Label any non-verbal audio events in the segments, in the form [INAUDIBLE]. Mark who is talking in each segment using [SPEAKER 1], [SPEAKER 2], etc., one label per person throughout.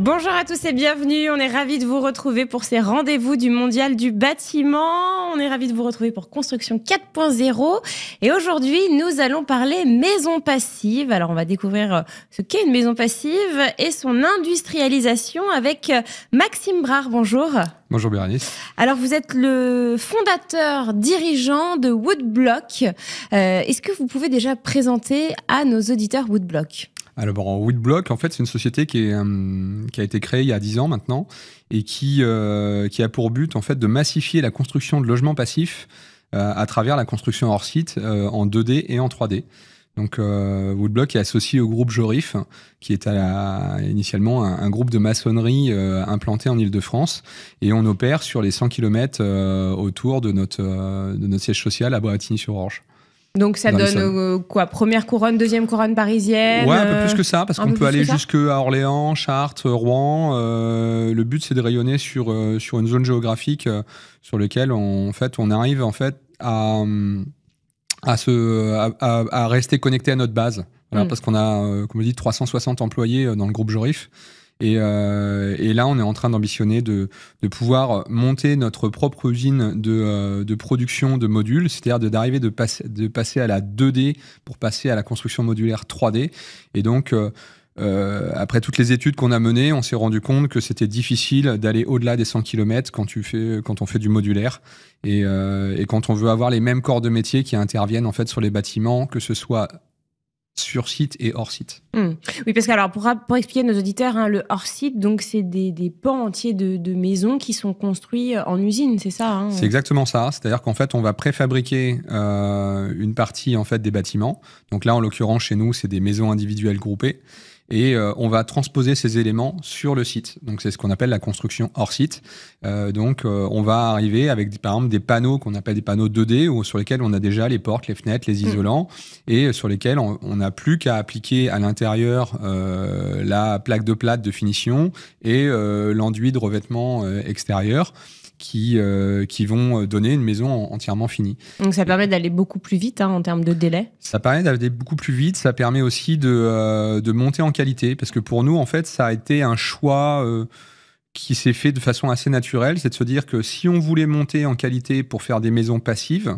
[SPEAKER 1] Bonjour à tous et bienvenue. On est ravis de vous retrouver pour ces rendez-vous du Mondial du bâtiment. On est ravis de vous retrouver pour Construction 4.0. Et aujourd'hui, nous allons parler maison passive. Alors, on va découvrir euh, ce qu'est une maison passive et son industrialisation avec euh, Maxime Brard. Bonjour.
[SPEAKER 2] Bonjour Bérénice.
[SPEAKER 1] Alors, vous êtes le fondateur, dirigeant de Woodblock. Euh, est-ce que vous pouvez déjà présenter à nos auditeurs Woodblock
[SPEAKER 2] alors, Woodblock, en fait, c'est une société qui, est, euh, qui a été créée il y a 10 ans maintenant et qui, euh, qui a pour but, en fait, de massifier la construction de logements passifs euh, à travers la construction hors site en 2D et en 3D. Donc, Woodblock est associé au groupe Jorif, qui est à initialement un, groupe de maçonnerie implanté en Ile-de-France. Et on opère sur les 100 km autour de notre, de notre siège social à bratigny sur orge
[SPEAKER 1] donc ça donne euh, quoi Première couronne, deuxième couronne parisienne Ouais, un peu euh, plus que ça, parce qu'on peut aller jusqu'à
[SPEAKER 2] Orléans, Chartres, euh, Rouen. le but, c'est de rayonner sur, sur une zone géographique sur laquelle on, en fait, on arrive en fait, à, à, se, rester connecté à notre base. Mm. Parce qu'on a, comme je 360 employés dans le groupe Jorif. Euh, et, là, on est en train d'ambitionner de, pouvoir monter notre propre usine de, euh, production de modules, c'est-à-dire d'arriver de, passer à la 2D pour passer à la construction modulaire 3D. Et donc, euh, après toutes les études qu'on a menées, on s'est rendu compte que c'était difficile d'aller au-delà des 100 km quand, on fait du modulaire et, et, quand on veut avoir les mêmes corps de métier qui interviennent en fait sur les bâtiments, que ce soit sur site et hors site.
[SPEAKER 1] Hmm. Oui, parce que alors pour, expliquer à nos auditeurs, hein, le hors site, donc c'est des, des, pans entiers de, maisons qui sont construits euh, en usine, c'est ça hein C'est
[SPEAKER 2] exactement ça. C'est-à-dire qu'en fait, on va préfabriquer euh, une partie en fait des bâtiments. Donc là, en l'occurrence chez nous, c'est des maisons individuelles groupées et euh, on va transposer ces éléments sur le site. Donc c'est ce qu'on appelle la construction hors site. Euh, donc euh, on va arriver avec des, par exemple des panneaux qu'on appelle des panneaux 2D ou sur lesquels on a déjà les portes, les fenêtres, les mm. isolants et sur lesquels on n'a plus qu'à appliquer à l'intérieur la plaque de plate de finition et l'enduit de revêtement extérieur qui, euh, qui vont euh, donner une maison entièrement finie.
[SPEAKER 1] Donc ça permet d'aller beaucoup plus vite hein, en termes de délai
[SPEAKER 2] Ça permet d'aller beaucoup plus vite, ça permet aussi de, euh, de, monter en qualité, parce que pour nous, en fait, ça a été un choix qui s'est fait de façon assez naturelle, c'est de se dire que si on voulait monter en qualité pour faire des maisons passives,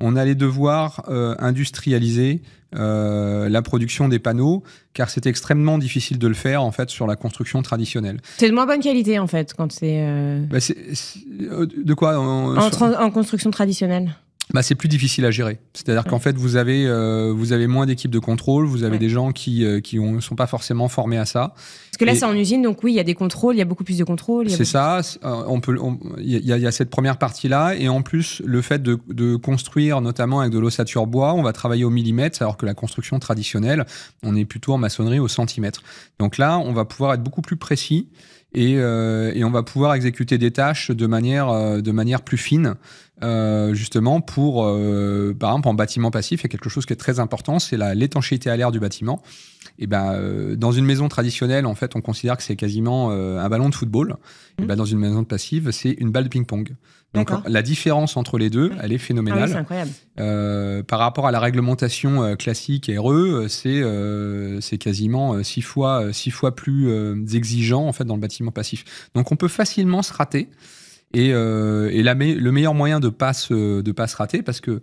[SPEAKER 2] on allait devoir euh, industrialiser euh, la production des panneaux, car c'est extrêmement difficile de le faire en fait sur la construction traditionnelle.
[SPEAKER 1] C'est de moins bonne qualité en fait quand c'est. Euh,
[SPEAKER 2] bah, de quoi en,
[SPEAKER 1] construction traditionnelle
[SPEAKER 2] bah, c'est plus difficile à gérer. C'est-à-dire qu'en fait, vous avez, euh, vous avez moins d'équipes de contrôle, vous avez des gens qui euh, ne sont pas forcément formés à ça. Parce que là, c'est
[SPEAKER 1] en usine, donc oui, il y a des contrôles, il y a beaucoup plus de contrôles. C'est
[SPEAKER 2] ça, il on y, a, y a cette première partie-là, et en plus, le fait de, de construire, notamment avec de l'ossature bois, on va travailler au millimètre, alors que la construction traditionnelle, on est plutôt en maçonnerie au centimètre. Donc là, on va pouvoir être beaucoup plus précis, et, euh, et on va pouvoir exécuter des tâches de manière, euh, de manière plus fine. Euh, justement pour, euh, par exemple, en bâtiment passif, il y a quelque chose qui est très important, c'est l'étanchéité à l'air du bâtiment. Et ben, euh, dans une maison traditionnelle, en fait, on considère que c'est quasiment un ballon de football. Et ben, hmm. dans une maison passive, c'est une balle de ping-pong. Donc la différence entre les deux, elle est ah phénoménale. incroyable. par rapport à la réglementation classique RE, c'est c'est quasiment six fois six fois plus exigeant en fait dans le bâtiment passif. Donc on peut facilement se rater. Et, euh, et le meilleur moyen de ne pas, se, de pas rater, parce que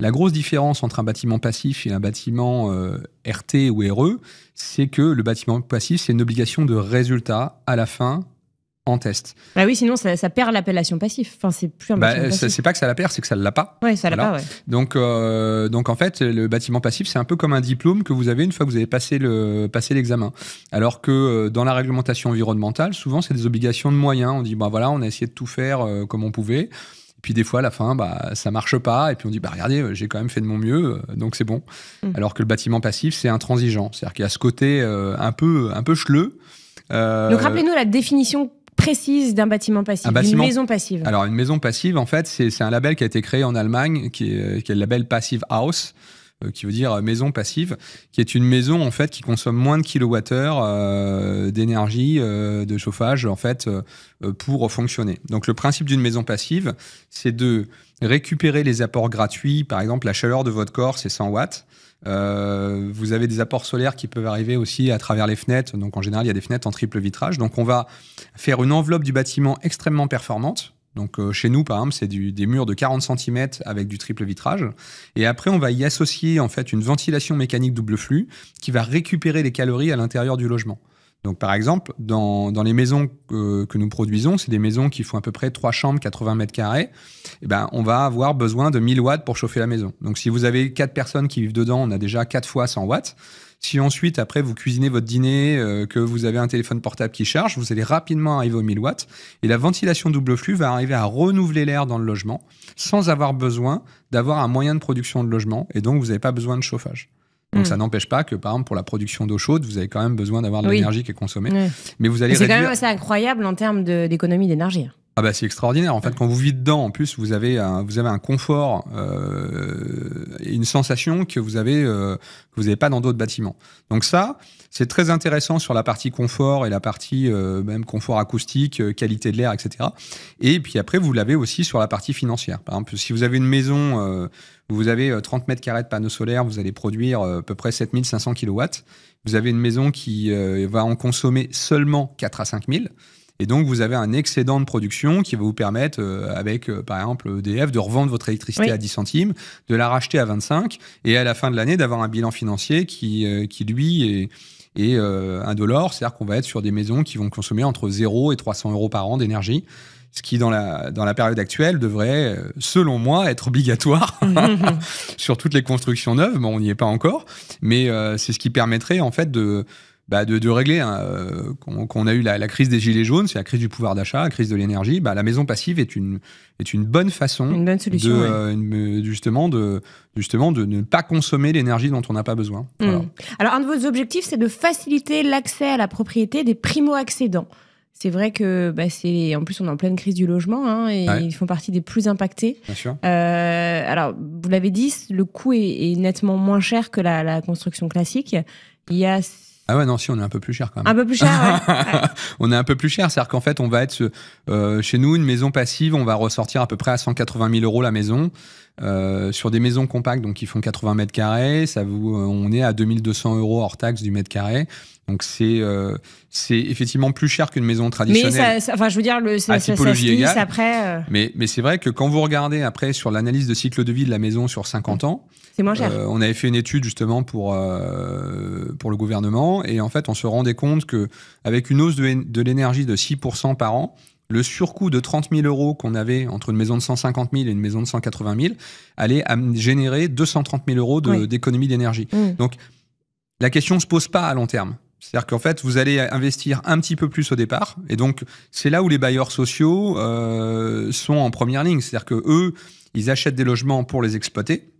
[SPEAKER 2] la grosse différence entre un bâtiment passif et un bâtiment euh, RT ou RE, c'est que le bâtiment passif, c'est une obligation de résultat à la fin en test.
[SPEAKER 1] Bah oui, sinon ça, perd l'appellation passif. Enfin, c'est plus un bah, C'est
[SPEAKER 2] pas que ça la perd, c'est que ça ne l'a pas. Oui, ça l'a pas. Donc, euh, donc en fait, le bâtiment passif, c'est un peu comme un diplôme que vous avez une fois que vous avez passé le passé l'examen. Alors que euh, dans la réglementation environnementale, souvent c'est des obligations de moyens. On dit bah voilà, on a essayé de tout faire euh, comme on pouvait. Puis des fois, à la fin, bah, ça marche pas. Et puis on dit, bah, regardez, j'ai quand même fait de mon mieux, donc c'est bon. Mmh. Alors que le bâtiment passif, c'est intransigeant. C'est-à-dire qu'il y a ce côté un peu, un peu cheleux. donc rappelez-nous
[SPEAKER 1] la définition précise d'un bâtiment passif, une maison passive
[SPEAKER 2] Alors, une maison passive, en fait, c'est un label qui a été créé en Allemagne, qui est, euh, le label Passive House euh, qui veut dire euh, maison passive, qui est une maison en fait qui consomme moins de kilowattheures d'énergie, de chauffage en fait pour fonctionner. Donc le principe d'une maison passive, c'est de récupérer les apports gratuits, par exemple la chaleur de votre corps, c'est 100 watts. Euh, vous avez des apports solaires qui peuvent arriver aussi à travers les fenêtres. Donc en général, il y a des fenêtres en triple vitrage. Donc on va faire une enveloppe du bâtiment extrêmement performante. Donc euh, chez nous, par exemple, c'est des murs de 40 cm avec du triple vitrage. Et après, on va y associer en fait une ventilation mécanique double flux qui va récupérer les calories à l'intérieur du logement. Donc, par exemple, dans, dans les maisons que, nous produisons, c'est des maisons qui font à peu près 3 chambres, 80 mètres carrés, eh ben, on va avoir besoin de 1000 watts pour chauffer la maison. Donc, si vous avez 4 personnes qui vivent dedans, on a déjà 4 fois 100 watts. Si ensuite, après, vous cuisinez votre dîner, euh, que vous avez un téléphone portable qui charge, vous allez rapidement arriver aux 1000 watts. Et la ventilation double flux va arriver à renouveler l'air dans le logement sans avoir besoin d'avoir un moyen de production de logement. Et donc, vous n'avez pas besoin de chauffage. Donc ça hmm. n'empêche pas que, par exemple, pour la production d'eau chaude, vous avez quand même besoin d'avoir de l'énergie qui est consommée. Mais vous allez C'est quand même assez
[SPEAKER 1] incroyable en termes d'économie d'énergie.
[SPEAKER 2] Ah bah, c'est extraordinaire. En fait, quand vous vivez dedans, en plus, vous avez un, vous avez un confort euh, une sensation que vous avez euh, que vous n'avez pas dans d'autres bâtiments. Donc ça, c'est très intéressant sur la partie confort et la partie euh, même confort acoustique, qualité de l'air, etc. Et puis après, vous l'avez aussi sur la partie financière. Par exemple, si vous avez une maison, vous avez 30 mètres carrés de panneaux solaires, vous allez produire à peu près 7500 kilowatts. Vous avez une maison qui va en consommer seulement 4 à 5000 et donc, vous avez un excédent de production qui va vous permettre, euh, avec euh, par exemple EDF, de revendre votre électricité à 10 centimes, de la racheter à 25 et à la fin de l'année d'avoir un bilan financier qui, euh, qui lui, est et indolore, c'est-à-dire qu'on va être sur des maisons qui vont consommer entre 0 et 300 euros par an d'énergie ce qui dans la, dans la période actuelle devrait, selon moi, être obligatoire [LAUGHS] mhm. sur toutes les constructions neuves. Bon, on n'y est pas encore, mais c'est ce qui permettrait en fait de, bah, de, régler. Hein, euh, Quand qu'on a eu la, crise des gilets jaunes, c'est la crise du pouvoir d'achat, la crise de l'énergie. Bah, la maison passive est une, est une bonne façon, de, euh, euh, justement, de, justement de ne pas consommer l'énergie dont on n'a pas besoin.
[SPEAKER 1] Mmh. Alors un de vos objectifs, c'est de faciliter l'accès à la propriété des primo-accédants. C'est vrai que bah, c'est en plus on est en pleine crise du logement hein, et ils font partie des plus impactés. alors vous l'avez dit, le coût est, nettement moins cher que la, la construction classique. Il y a
[SPEAKER 2] ah ouais, non, si, on est un peu plus cher quand même. Un peu plus cher, [LAUGHS] On est un peu plus cher, c'est-à-dire qu'en fait, on va être euh, chez nous, une maison passive, on va ressortir à peu près à 180 000 euros la maison. Euh, sur des maisons compactes, donc qui font 80 mètres carrés, ça vous, euh, on est à 2200 euros hors taxe du mètre carré. Donc c'est euh, c'est effectivement plus cher qu'une maison traditionnelle.
[SPEAKER 1] Mais enfin, je veux dire, le, après. Euh.
[SPEAKER 2] Mais, mais c'est vrai que quand vous regardez après sur l'analyse de cycle de vie de la maison sur 50 ans, c'est moins cher. Euh, on avait fait une étude justement pour pour le gouvernement et en fait on se rendait compte que avec une hausse de, de l'énergie de 6% par an, le surcoût de 30 000 euros qu'on avait entre une maison de 150 000 et une maison de 180 000 allait générer 230 000 euros d'économie d'énergie. Mmh. Donc la question ne se pose pas à long terme. C'est-à-dire qu'en fait, vous allez investir un petit peu plus au départ. Et donc, c'est là où les bailleurs sociaux euh, sont en première ligne. C'est-à-dire que eux, ils achètent des logements pour les exploiter.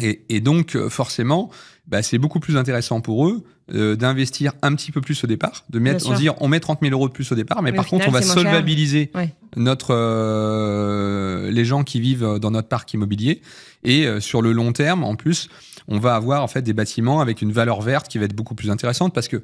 [SPEAKER 2] Et, donc, euh, forcément, bah, c'est beaucoup plus intéressant pour eux euh, d'investir un petit peu plus au départ, de mettre, on dit, on met 30 000 euros de plus au départ, mais, par contre on va solvabiliser notre les gens qui vivent dans notre parc immobilier et sur le long terme, en plus, on va avoir en fait des bâtiments avec une valeur verte qui va être beaucoup plus intéressante parce que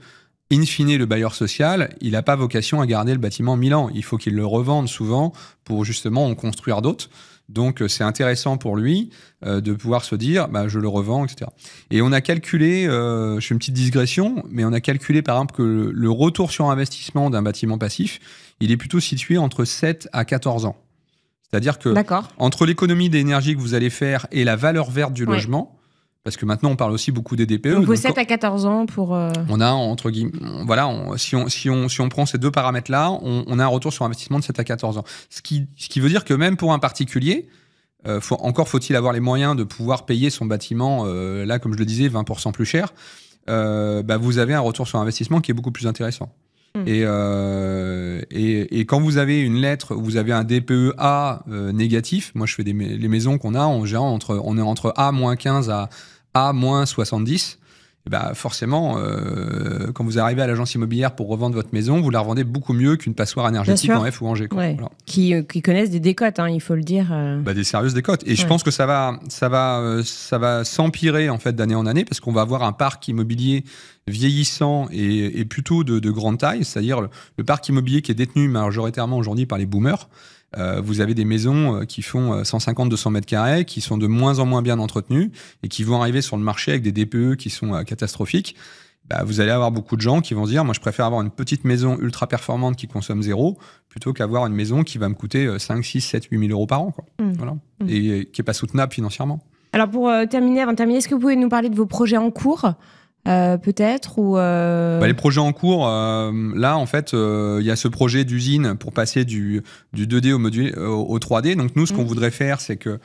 [SPEAKER 2] in fine, le bailleur social, il n'a pas vocation à garder le bâtiment mille ans. Il faut qu'il le revende souvent pour justement en construire d'autres. Donc euh, c'est intéressant pour lui euh, de pouvoir se dire, bah, je le revends, etc. Et on a calculé, euh, je fais une petite digression, mais on a calculé par exemple que le, retour sur investissement d'un bâtiment passif, il est plutôt situé entre 7 à 14 ans. C'est-à-dire que entre l'économie d'énergie que vous allez faire et la valeur verte du logement, parce que maintenant on parle aussi beaucoup des DPE. Donc, 7
[SPEAKER 1] à 14 ans pour. Euh,
[SPEAKER 2] on a entre guillemets, voilà, si, on, si, on, prend ces deux paramètres-là, on, a un retour sur investissement de 7 à 14 ans. Ce qui, veut dire que même pour un particulier, euh, encore faut-il avoir les moyens de pouvoir payer son bâtiment, euh, là, comme je le disais, 20% plus cher, bah, vous avez un retour sur investissement qui est beaucoup plus intéressant. Hmm. Et, et, quand vous avez une lettre, vous avez un DPE A négatif, moi je fais les maisons qu'on a, on, général entre, on est entre A-15 à à moins 70, eh bah ben, forcément, euh, quand vous arrivez à l'agence immobilière pour revendre votre maison, vous la revendez beaucoup mieux qu'une passoire énergétique en F ou en G. Euh,
[SPEAKER 1] qui, connaissent des décotes, hein, il faut le dire. Euh.
[SPEAKER 2] Bah, des sérieuses décotes. Et je pense que ça va, ça va, ça va s'empirer en fait d'année en année parce qu'on va avoir un parc immobilier vieillissant et, plutôt de, grande taille, c'est-à-dire le, parc immobilier qui est détenu majoritairement aujourd'hui par les boomers. Euh, vous avez des maisons euh, qui font 150-200 euh, mètres carrés, qui sont de moins en moins bien entretenues et qui vont arriver sur le marché avec des DPE qui sont catastrophiques. Bah, vous allez avoir beaucoup de gens qui vont se dire moi je préfère avoir une petite maison ultra performante qui consomme zéro plutôt qu'avoir une maison qui va me coûter 5, 6, 7, 8 000 euros par an quoi. Mmh. Mmh. et qui n'est pas soutenable financièrement.
[SPEAKER 1] Alors pour terminer, avant de terminer, est-ce que vous pouvez nous parler de vos projets en cours euh, peut-être ou euh, bah, Les
[SPEAKER 2] projets en cours, euh, là en fait, il y a ce projet d'usine pour passer du, du 2D au, module, au, 3D. Donc nous, ce qu'on mm. voudrait faire, c'est que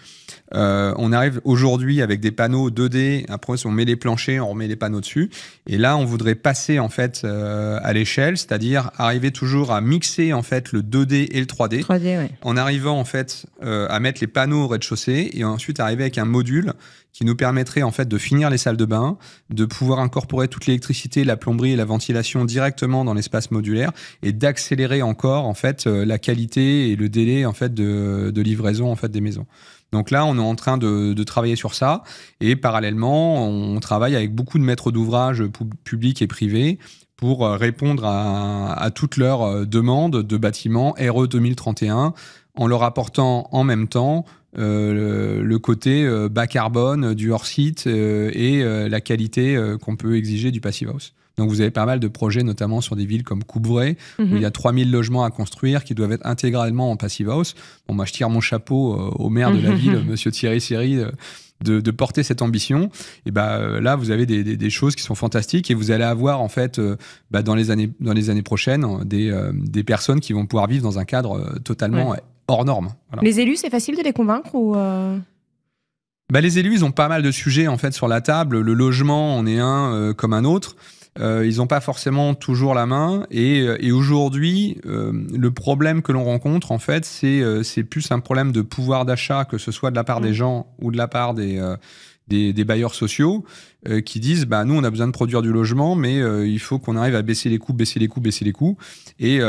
[SPEAKER 2] euh, on arrive aujourd'hui avec des panneaux 2D. Après, on met les planchers, on remet les panneaux dessus. Et là, on voudrait passer en fait euh, à l'échelle, c'est-à-dire arriver toujours à mixer en fait le 2D et le 3D. 3D En arrivant en fait euh, à mettre les panneaux au rez-de-chaussée et ensuite arriver avec un module qui nous permettrait en fait de finir les salles de bain, de pouvoir incorporer toute l'électricité, la plomberie et la ventilation directement dans l'espace modulaire et d'accélérer encore en fait la qualité et le délai en fait de, de livraison en fait des maisons. Donc là, on est en train de, travailler sur ça. Et parallèlement, on travaille avec beaucoup de maîtres d'ouvrage publics et privés pour euh, répondre à, toutes leurs euh, demandes de bâtiments e RE 2031 en leur apportant en même temps euh, le, côté bas carbone du hors-site et la qualité qu'on peut exiger du passive house. Donc vous avez pas mal de projets, notamment sur des villes comme Coubray, où mhm. il y a 3000 logements à construire qui doivent être intégralement en passive house. Bon, moi, je tire mon chapeau euh, au maire de la mhm. ville, [LAUGHS] monsieur Thierry Siri. Euh, de, porter cette ambition, et bah, euh, là vous avez des, choses qui sont fantastiques et vous allez avoir en fait bah, dans les années dans les années prochaines hein, des, des, personnes qui vont pouvoir vivre dans un cadre totalement hors norme. Les
[SPEAKER 1] élus, c'est facile de les convaincre ou bah,
[SPEAKER 2] les élus ils ont pas mal de sujets en fait sur la table. Le logement, on est un comme un autre. Euh, ils n'ont pas forcément toujours la main. Et, euh, aujourd'hui, euh, le problème que l'on rencontre, en fait, c'est plus un problème de pouvoir d'achat, que ce soit de la part mm. des gens ou de la part des... des, bailleurs sociaux qui disent bah nous on a besoin de produire du logement mais il faut qu'on arrive à baisser les coûts baisser les coûts baisser les coûts et, et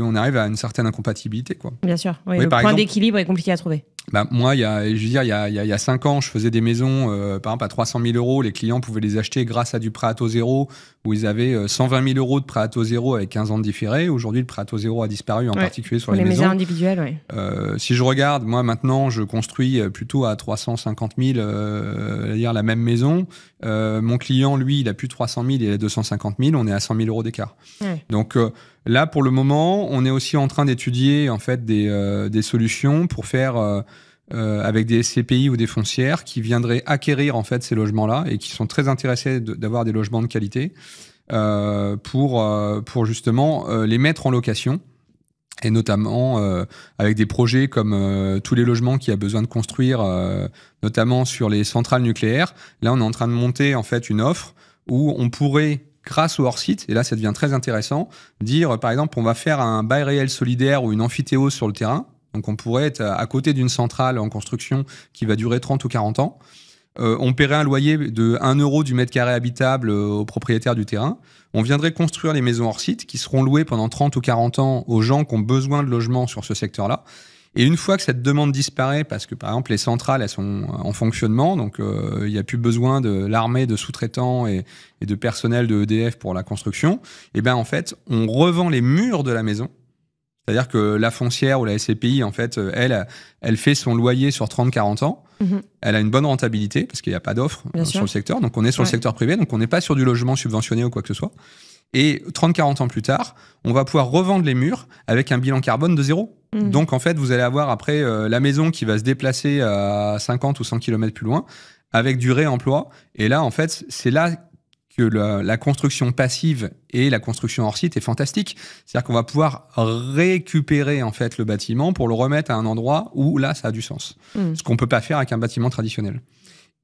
[SPEAKER 2] on arrive à une certaine incompatibilité quoi. Bien sûr, le point
[SPEAKER 1] d'équilibre est compliqué à trouver.
[SPEAKER 2] Bah, moi, il y a, je veux dire, il y a, il y a cinq ans, je faisais des maisons, euh, par exemple, à 300 000 euros. Les clients pouvaient les acheter grâce à du prêt à taux zéro, où ils avaient 120 euh, 000 euros de prêt à taux zéro avec 15 ans de différé. Aujourd'hui, le prêt à taux zéro a disparu, en particulier sur les, les maisons.
[SPEAKER 1] individuelles, oui.
[SPEAKER 2] Euh, si je regarde, moi, maintenant, je construis euh, plutôt à 350 000, euh, dire la même maison. Euh, mon client, lui, il a plus 300 000, il a 250 000. On est à 100 000 euros d'écart. Donc, Là, pour le moment, on est aussi en train d'étudier en fait des, euh, solutions pour faire euh, euh, avec des SCPI ou des foncières qui viendraient acquérir en fait ces logements-là et qui sont très intéressés d'avoir des logements de qualité pour pour justement les mettre en location et notamment avec des projets comme tous les logements qu'il y a besoin de construire, notamment sur les centrales nucléaires. Là, on est en train de monter en fait une offre où on pourrait grâce au hors-site, et là ça devient très intéressant, dire par exemple on va faire un bail réel solidaire ou une amphithéose sur le terrain, donc on pourrait être à côté d'une centrale en construction qui va durer 30 ou 40 ans, euh, on paierait un loyer de 1 euro du mètre carré habitable euh, au propriétaire du terrain, on viendrait construire les maisons hors-site qui seront louées pendant 30 ou 40 ans aux gens qui ont besoin de logement sur ce secteur-là, et une fois que cette demande disparaît, parce que par exemple les centrales elles sont euh, en fonctionnement, donc euh, il n'y a plus besoin de l'armée de sous-traitants et, de personnel de EDF pour la construction, et eh ben en fait on revend les murs de la maison. C'est-à-dire que la foncière ou la SCPI, en fait, euh, elle, elle fait son loyer sur 30-40 ans. Mm-hmm. Elle a une bonne rentabilité parce qu'il n'y a pas d'offre sur le secteur. Donc on est sur le secteur privé, donc on n'est pas sur du logement subventionné ou quoi que ce soit. Et 30-40 ans plus tard, on va pouvoir revendre les murs avec un bilan carbone de zéro. Mmh. Donc en fait, vous allez avoir après euh, la maison qui va se déplacer à 50 ou 100 km plus loin avec du réemploi. Et là, en fait, c'est là que la, construction passive et la construction hors site est fantastique. C'est-à-dire qu'on va pouvoir récupérer en fait le bâtiment pour le remettre à un endroit où là, ça a du sens. Mmh. Ce qu'on ne peut pas faire avec un bâtiment traditionnel.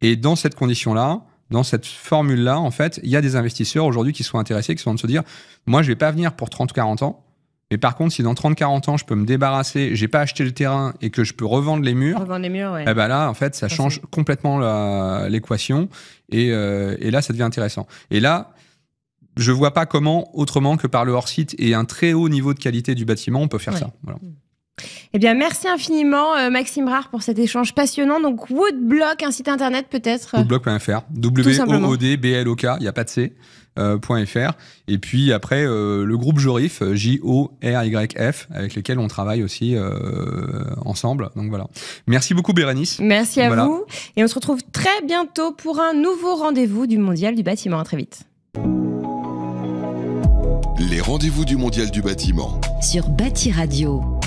[SPEAKER 2] Et dans cette condition-là, dans cette formule-là, en fait, il y a des investisseurs aujourd'hui qui sont intéressés, qui sont en train de se dire moi, je ne vais pas venir pour 30 ou 40 ans. Mais par contre, si dans 30-40 ans, je peux me débarrasser, j'ai pas acheté le terrain et que je peux revendre les murs,
[SPEAKER 1] revendre les murs ouais. eh ben
[SPEAKER 2] là, en fait, ça change complètement l'équation. Et, euh, et, là, ça devient intéressant. Et là, je vois pas comment, autrement que par le hors-site et un très haut niveau de qualité du bâtiment, on peut faire ça. Voilà. Mm.
[SPEAKER 1] Eh bien, merci infiniment, euh, Maxime Rare, pour cet échange passionnant. Donc, Woodblock, un site internet peut-être euh,
[SPEAKER 2] Woodblock.fr. W-O-O-D-B-L-O-K, il n'y a pas de C. Euh, .fr. Et puis après, le groupe Jorif, J-O-R-Y-F, avec lesquels on travaille aussi ensemble. Donc voilà. Merci beaucoup, Bérénice. Merci à vous.
[SPEAKER 1] Et on se retrouve très bientôt pour un nouveau rendez-vous du Mondial du bâtiment. À très vite.
[SPEAKER 2] Les rendez-vous du Mondial du bâtiment.
[SPEAKER 1] Sur Bâti Radio.